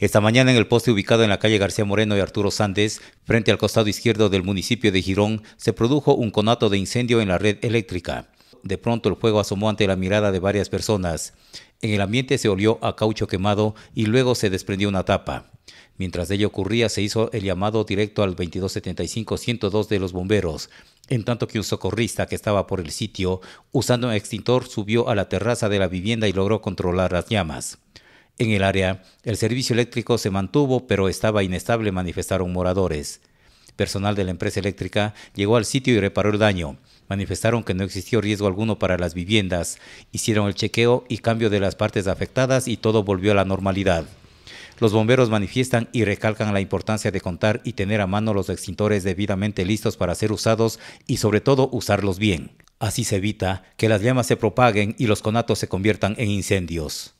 Esta mañana en el poste ubicado en la calle García Moreno y Arturo Sández, frente al costado izquierdo del municipio de Girón, se produjo un conato de incendio en la red eléctrica. De pronto el fuego asomó ante la mirada de varias personas. En el ambiente se olió a caucho quemado y luego se desprendió una tapa. Mientras ello ocurría, se hizo el llamado directo al 2275-102 de los bomberos, en tanto que un socorrista que estaba por el sitio, usando un extintor, subió a la terraza de la vivienda y logró controlar las llamas en el área. El servicio eléctrico se mantuvo, pero estaba inestable, manifestaron moradores. Personal de la empresa eléctrica llegó al sitio y reparó el daño. Manifestaron que no existió riesgo alguno para las viviendas. Hicieron el chequeo y cambio de las partes afectadas y todo volvió a la normalidad. Los bomberos manifiestan y recalcan la importancia de contar y tener a mano los extintores debidamente listos para ser usados y sobre todo usarlos bien. Así se evita que las llamas se propaguen y los conatos se conviertan en incendios.